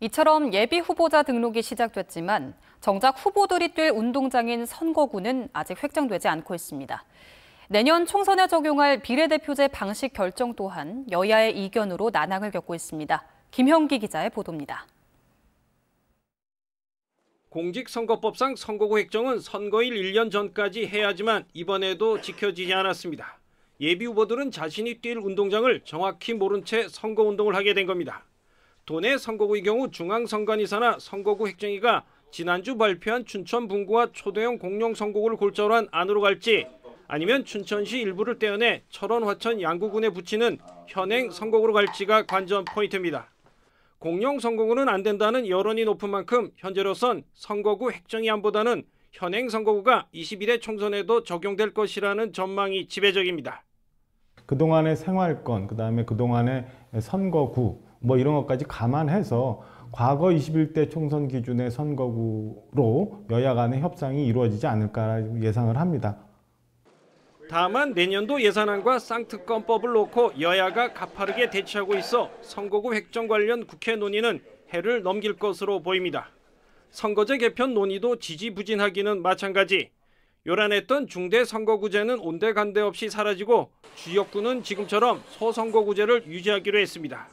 이처럼 예비 후보자 등록이 시작됐지만 정작 후보들이 뛸 운동장인 선거구는 아직 획정되지 않고 있습니다. 내년 총선에 적용할 비례대표제 방식 결정 또한 여야의 이견으로 난항을 겪고 있습니다. 김형기 기자의 보도입니다. 공직선거법상 선거구 획정은 선거일 1년 전까지 해야지만 이번에도 지켜지지 않았습니다. 예비 후보들은 자신이 뛸 운동장을 정확히 모른 채 선거운동을 하게 된 겁니다. 도내 선거구의 경우 중앙선관위사나 선거구 획정위가 지난주 발표한 춘천 분구와 초대형 공룡 선거구를 골자로 한 안으로 갈지 아니면 춘천시 일부를 떼어내 철원 화천 양구군에 붙이는 현행 선거구로 갈지가 관전 포인트입니다. 공룡 선거구는 안 된다는 여론이 높은 만큼 현재로선 선거구 획정위안보다는 현행 선거구가 21대 총선에도 적용될 것이라는 전망이 지배적입니다. 그동안의 생활권, 그다음에 그동안의 선거구 뭐 이런 것까지 감안해서 과거 21대 총선 기준의 선거구로 여야 간의 협상이 이루어지지 않을까 예상을 합니다. 다만 내년도 예산안과 쌍특검법을 놓고 여야가 가파르게 대치하고 있어 선거구 획정 관련 국회 논의는 해를 넘길 것으로 보입니다. 선거제 개편 논의도 지지부진하기는 마찬가지. 요란했던 중대 선거구제는 온데간데 없이 사라지고 주역구는 지금처럼 소선거구제를 유지하기로 했습니다.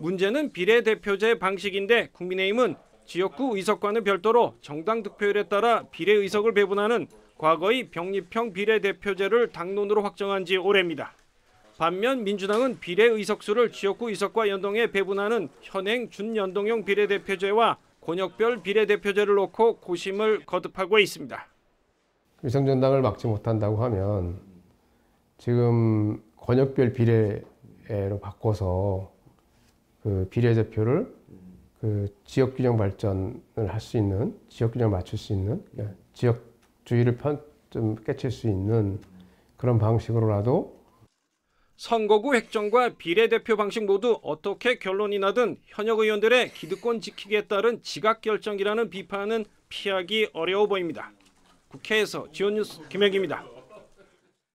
문제는 비례대표제 방식인데 국민의힘은 지역구 의석과는 별도로 정당 득표율에 따라 비례의석을 배분하는 과거의 병립형 비례대표제를 당론으로 확정한 지 오래입니다. 반면 민주당은 비례의석수를 지역구 의석과 연동해 배분하는 현행 준연동형 비례대표제와 권역별 비례대표제를 놓고 고심을 거듭하고 있습니다. 위성정당을 막지 못한다고 하면 지금 권역별 비례로 바꿔서 그 비례대표를 그 지역균형 발전을 할 수 있는 지역균형 맞출 수 있는 예, 지역주의를 좀 깨칠 수 있는 그런 방식으로라도 선거구 획정과 비례대표 방식 모두 어떻게 결론이 나든 현역 의원들의 기득권 지키기에 따른 지각 결정이라는 비판은 피하기 어려워 보입니다. 국회에서 지원뉴스 김혜입니다